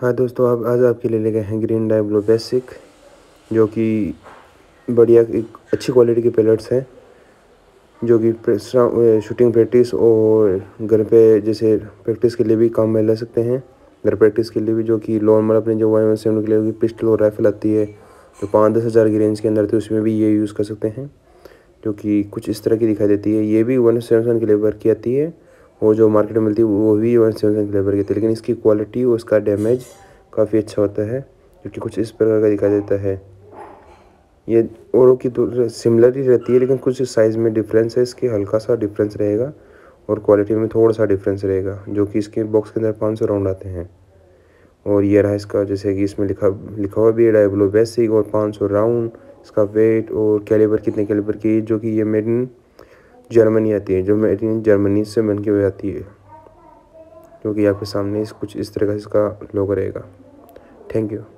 हाँ दोस्तों आप आज आपके लिए गए हैं ग्रीन डाई ब्लू बेसिक जो कि बढ़िया अच्छी क्वालिटी के पैलेट्स हैं जो कि शूटिंग प्रैक्टिस और घर पे जैसे प्रैक्टिस के लिए भी काम में ले सकते हैं घर प्रैक्टिस के लिए भी जो कि नॉर्मल अपने जो वाई सेवन के लिए पिस्टल और राइफल आती है जो पाँच दस हज़ार की रेंज के अंदर थी उसमें भी ये यूज़ कर सकते हैं जो कि कुछ इस तरह की दिखाई देती है ये भी वन सेवन के लिए वर्क की आती है वो जो मार्केट में मिलती है वो भी वन सेवन फ्लेवर की थी लेकिन इसकी क्वालिटी और इसका डैमेज काफ़ी अच्छा होता है क्योंकि कुछ इस प्रकार का दिखाई देता है ये और की तो सिमिलर ही रहती है लेकिन कुछ साइज़ में डिफरेंस है इसके हल्का सा डिफरेंस रहेगा और क्वालिटी में थोड़ा सा डिफरेंस रहेगा जो कि इसके बॉक्स के अंदर पाँच सौ राउंड आते हैं और ये रहा इसका जैसे कि इसमें लिखा लिखा हुआ भी है डाइब्लो बेसिक और पाँच सौ राउंड इसका वेट और कैलिबर कितने कैलिबर की जो कि ये मेड इन जर्मनी आती है जो मेरी जर्मनी से बन के आती है क्योंकि आपके सामने इस कुछ इस तरह का इसका लोग रहेगा थैंक यू